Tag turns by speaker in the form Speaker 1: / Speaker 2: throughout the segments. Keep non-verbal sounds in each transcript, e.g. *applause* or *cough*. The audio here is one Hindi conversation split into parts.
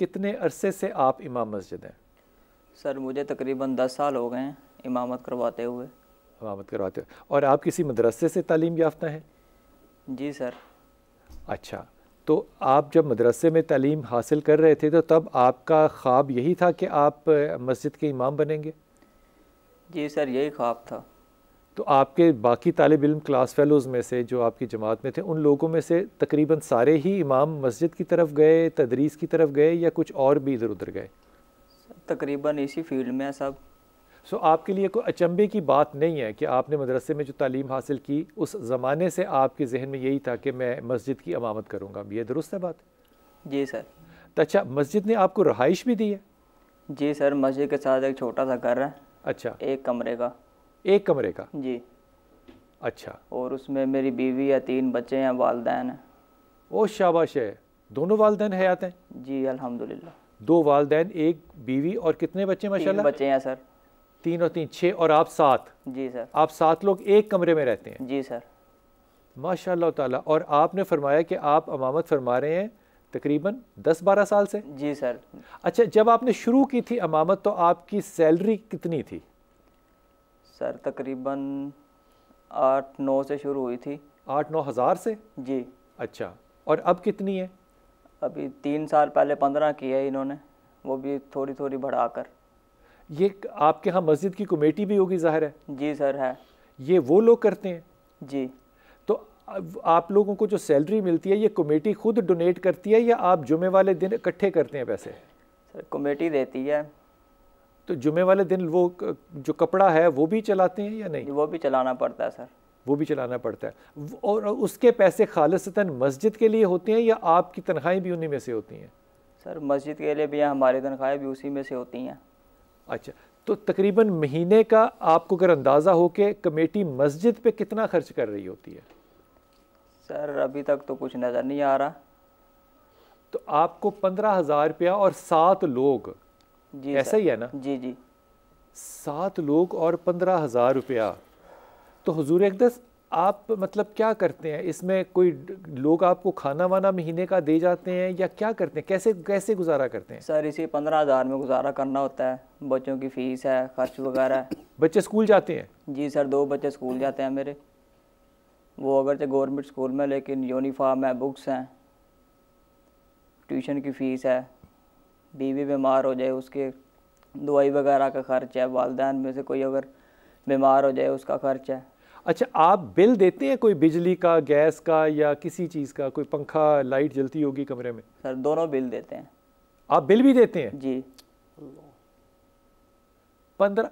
Speaker 1: कितने अरसे से आप इमाम मस्जिद हैं
Speaker 2: सर मुझे तकरीबन दस साल हो गए हैं इमामत करवाते हुए
Speaker 1: इमामत करवाते हुए और आप किसी मदरसे से तालीम याफ्ता हैं जी सर अच्छा तो आप जब मदरसे में तालीम हासिल कर रहे थे तो तब आपका ख्वाब यही था कि आप मस्जिद के इमाम बनेंगे
Speaker 2: जी सर यही ख्वाब था
Speaker 1: तो आपके बाकी तालब इम क्लास फेलोज़ में से जो आपकी जमात में थे उन लोगों में से तकरीबन सारे ही इमाम मस्जिद की तरफ गए तदरीस की तरफ गए या कुछ और भी इधर उधर गए
Speaker 2: तकरीबन इसी फील्ड में सब सो so, आपके लिए
Speaker 1: कोई अचंभे की बात नहीं है कि आपने मदरसे में जो तालीम हासिल की उस ज़माने से आपके जहन में यही था कि मैं मस्जिद की अमामत करूँगा ये दुरुस्त है बात जी सर तो अच्छा मस्जिद ने आपको रहाइश भी दी है
Speaker 2: जी सर मस्जिद के साथ एक छोटा सा घर है अच्छा एक कमरे का एक कमरे का जी अच्छा और उसमें मेरी बीवी है तीन बच्चे हैं वालदेन है ओ शाबाश है
Speaker 1: दोनों वालदेन हयात हैं जी अल्हम्दुलिल्लाह दो वालदेन एक बीवी और कितने बच्चे माशाल्लाह बच्चे हैं सर तीन और तीन छः और आप सात जी सर आप सात लोग एक कमरे में रहते हैं जी सर माशा ताला और आपने फरमाया कि आप अमामत फरमा रहे हैं तकरीबन दस बारह साल से जी सर अच्छा जब आपने शुरू की थी अमामत तो आपकी सैलरी कितनी थी
Speaker 2: सर तकरीबन आठ नौ से शुरू हुई थी आठ नौ हज़ार से जी अच्छा और अब कितनी है अभी तीन साल पहले पंद्रह की है इन्होंने वो भी थोड़ी थोड़ी बढ़ाकर
Speaker 1: ये आपके यहाँ मस्जिद की कमेटी भी होगी ज़ाहिर है जी सर है ये वो लोग करते हैं जी तो आप लोगों को जो सैलरी मिलती है ये कमेटी खुद डोनेट करती है या आप जुमे वाले दिन इकट्ठे करते हैं पैसे सर कमेटी देती है तो जुमे वाले दिन वो जो कपड़ा है वो भी चलाते हैं या नहीं वो भी चलाना पड़ता है सर वो भी चलाना पड़ता है और उसके पैसे खालसता मस्जिद के लिए होते हैं या आपकी तनख्वाहें भी उन्हीं में से होती हैं
Speaker 2: सर मस्जिद के लिए भी हमारी तनख्वाहें भी उसी में से होती हैं अच्छा
Speaker 1: तो तकरीबन महीने का आपको अगर अंदाज़ा हो कि कमेटी मस्जिद पे कितना खर्च कर रही होती है
Speaker 2: सर अभी तक तो कुछ नज़र नहीं आ रहा तो आपको पंद्रह हज़ार रुपया
Speaker 1: और सात लोग जी ऐसा ही है ना जी जी सात लोग और पंद्रह हज़ार रुपया तो हजूर अकदस आप मतलब क्या करते हैं इसमें
Speaker 2: कोई लोग आपको खाना वाना महीने का दे जाते हैं या क्या करते हैं कैसे कैसे गुजारा करते हैं सर इसी पंद्रह हज़ार में गुजारा करना होता है बच्चों की फ़ीस है खर्च वगैरह
Speaker 1: बच्चे स्कूल जाते हैं
Speaker 2: जी सर दो बच्चे स्कूल जाते हैं मेरे वो अगरचे गवर्नमेंट स्कूल में लेकिन यूनिफाम है बुक्स हैं ट्यूशन की फ़ीस है बीवी बीमार हो जाए उसके दवाई वगैरह का खर्च है वालदान में से कोई अगर बीमार हो जाए उसका खर्च है
Speaker 1: अच्छा आप बिल देते हैं कोई बिजली का गैस का या किसी चीज़ का कोई पंखा लाइट जलती होगी कमरे में सर दोनों बिल देते हैं आप बिल भी देते हैं जी पंद्रह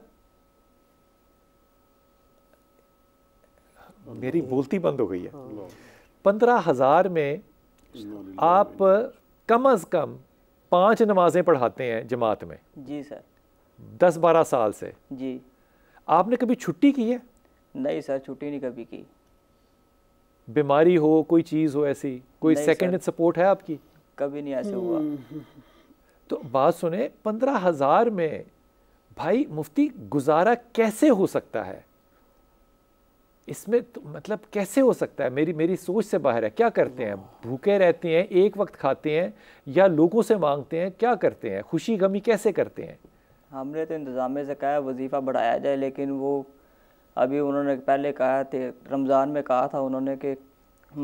Speaker 1: मेरी बोलती बंद हो गई है पंद्रह हज़ार में आप कम अज़ कम पांच नमाजें पढ़ाते हैं जमात में जी सर दस बारह साल से
Speaker 2: जी आपने कभी छुट्टी की है नहीं सर छुट्टी नहीं कभी की
Speaker 1: बीमारी हो कोई चीज़ हो ऐसी कोई सेकेंड
Speaker 2: सपोर्ट है आपकी कभी नहीं ऐसे हुआ
Speaker 1: तो बात सुने पंद्रह हज़ार में भाई मुफ्ती गुजारा कैसे हो सकता है इसमें तो मतलब कैसे हो सकता है मेरी मेरी सोच से बाहर है क्या करते हैं भूखे रहते हैं एक वक्त खाते हैं या लोगों से मांगते हैं क्या करते हैं खुशी गमी कैसे करते हैं
Speaker 2: हमने तो इंतज़ाम से कहा है वजीफ़ा बढ़ाया जाए लेकिन वो अभी उन्होंने पहले कहा थे रमज़ान में कहा था उन्होंने कि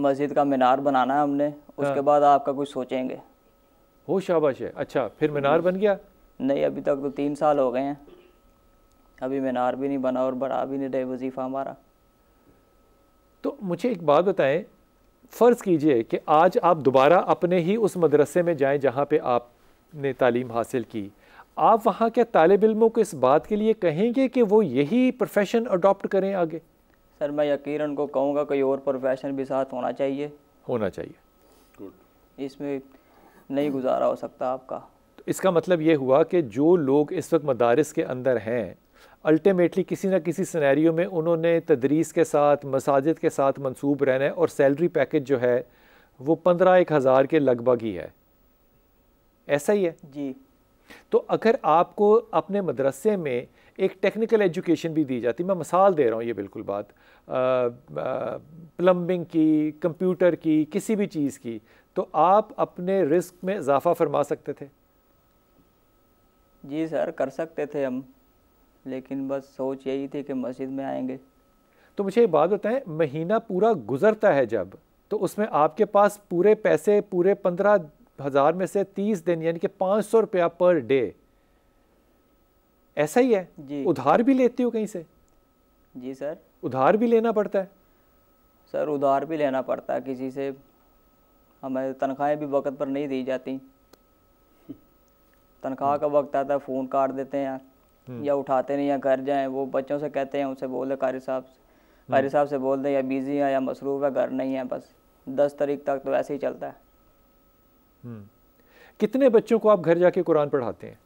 Speaker 2: मस्जिद का मीनार बनाना है हमने उसके हाँ। बाद आपका कुछ सोचेंगे हो शाबाश है अच्छा फिर मीनार बन गया नहीं अभी तक तो तीन साल हो गए हैं अभी मीनार भी नहीं बना और बढ़ा भी नहीं रहे वजीफ़ा हमारा
Speaker 1: तो मुझे एक बात बताएं फ़र्ज़ कीजिए कि आज आप दोबारा अपने ही उस मदरसे में जाएं जहाँ पे आपने तालीम हासिल की आप वहाँ के तालब इलमों को इस बात के लिए कहेंगे कि वो यही प्रोफेशन अडॉप्ट करें आगे
Speaker 2: सर मैं यकीन को कहूँगा कोई और प्रोफेशन भी साथ होना चाहिए होना चाहिए गुड इसमें नहीं गुजारा हो सकता आपका
Speaker 1: तो इसका मतलब ये हुआ कि जो लोग इस वक्त मदारस के अंदर हैं अल्टीमेटली किसी ना किसी सिनेरियो में उन्होंने तदरीस के साथ मसाजिद के साथ मंसूब रहना है और सैलरी पैकेज जो है वो पंद्रह एक हज़ार के लगभग ही है ऐसा ही है जी तो अगर आपको अपने मदरसे में एक टेक्निकल एजुकेशन भी दी जाती मैं मिसाल दे रहा हूँ ये बिल्कुल बात प्लम्बिंग की कंप्यूटर की किसी भी चीज़ की तो आप अपने रिस्क में इजाफा फरमा सकते थे
Speaker 2: जी सर कर सकते थे हम लेकिन बस सोच यही थी कि मस्जिद में आएंगे
Speaker 1: तो मुझे ये बात बताएं महीना पूरा गुजरता है जब तो उसमें आपके पास पूरे पैसे पूरे पंद्रह हज़ार में से तीस दिन यानी कि पाँच सौ रुपया पर डे ऐसा ही है जी उधार भी लेती हो कहीं से जी सर उधार भी लेना पड़ता है
Speaker 2: सर उधार भी लेना पड़ता है किसी से हमें तनख्वाहें भी वक्त पर नहीं दी जाती तनख्वाह का वक्त आता है फ़ोन काट देते हैं यार या उठाते नहीं या घर जाएँ वो बच्चों से कहते हैं उनसे बोले कारी साहब से कारी साहब से बोल दें या बिज़ी है या मसरूफ़ है घर नहीं है बस दस तारीख तक तो ऐसे ही चलता है
Speaker 1: हम्म। कितने बच्चों को आप घर जाके कुरान पढ़ाते हैं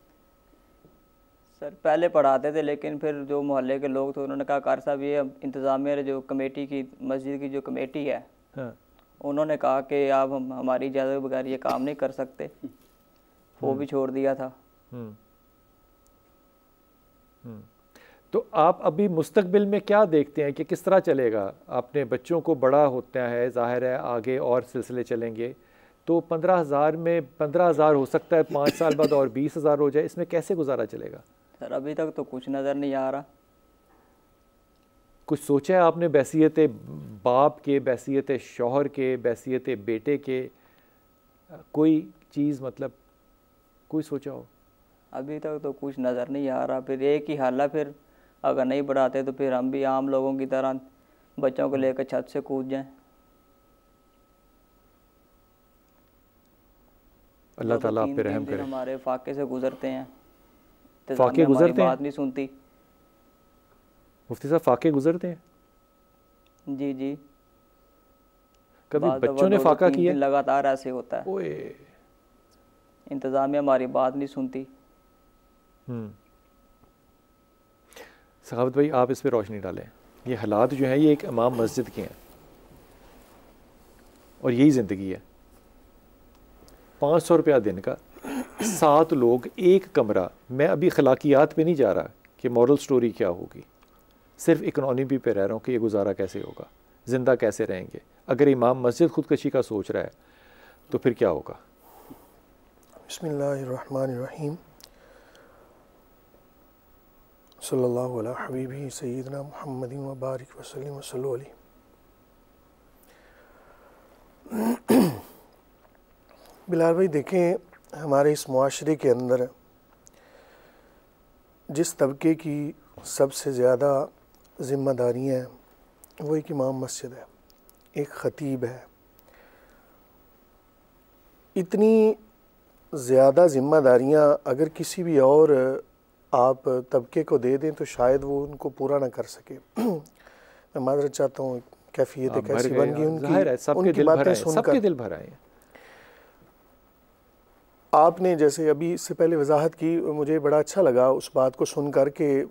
Speaker 2: सर पहले पढ़ाते थे लेकिन फिर जो मोहल्ले के लोग थे उन्होंने कहा कार साहब ये इंतज़ामिया जो कमेटी की मस्जिद की जो कमेटी है हाँ। उन्होंने कहा कि आप हम हमारी इजाज़त बगैर ये काम नहीं कर सकते वो हम्म। भी छोड़ दिया था हम्म। तो आप
Speaker 1: अभी मुस्तबिल में क्या देखते हैं कि किस तरह चलेगा आपने बच्चों को बड़ा होता है ज़ाहिर है आगे और सिलसिले चलेंगे तो पंद्रह हज़ार में पंद्रह हज़ार हो सकता है पाँच साल बाद और बीस हज़ार हो जाए इसमें कैसे गुजारा चलेगा
Speaker 2: सर अभी तक तो कुछ नज़र नहीं आ रहा
Speaker 1: कुछ सोचा है आपने बैसीत बाप के बैसीत शोहर
Speaker 2: के बैसीत बेटे के कोई चीज़ मतलब कोई सोचा हो अभी तक तो कुछ नज़र नहीं आ रहा फिर एक ही हाल है फिर अगर नहीं बढ़ाते तो फिर हम भी आम लोगों की तरह बच्चों को लेकर छत से कूद जाएं अल्लाह ताला आप पे रहम करे हमारे फाके से गुजरते हैं तो फाके गुजरते हैं बात नहीं सुनती
Speaker 1: मुफ्ती साहब फाके गुजरते
Speaker 2: हैं जी जी
Speaker 1: कभी बच्चों ने तो फाका किया
Speaker 2: लगातार ऐसे होता है इंतज़ामिया हमारी बात नहीं सुनती हम्म।
Speaker 1: सखावत भाई आप इस पर रोशनी डालें ये हालात जो हैं ये एक इमाम मस्जिद के हैं और यही ज़िंदगी है पाँच सौ रुपया दिन का सात लोग एक कमरा मैं अभी खलाकियात पे नहीं जा रहा कि मॉरल स्टोरी क्या होगी सिर्फ इकनॉमी पे रह रहा हूँ कि ये गुजारा कैसे होगा ज़िंदा कैसे रहेंगे अगर इमाम मस्जिद खुदकशी का सोच रहा है तो फिर क्या होगा बसमीम सल्ला हबीबी सैदना मोहम्मद मबारक वसलम वसल बिलाल भाई देखें हमारे इस माशरे के अंदर जिस तबके की सबसे ज़्यादा ज़िम्मेदारियाँ हैं वो एक इमाम मस्जिद है एक ख़तीब है इतनी ज़्यादा ज़िम्मेदारियाँ अगर किसी भी और आप तबके को दे दें तो शायद वो उनको पूरा ना कर सके *clears throat* मैं माजरत चाहता हूँ कैफियत कैसी बन गई उनकी उनकी बातें सुनकर दिल भर आए आपने जैसे अभी इससे पहले वजाहत की मुझे बड़ा अच्छा लगा उस बात को सुनकर के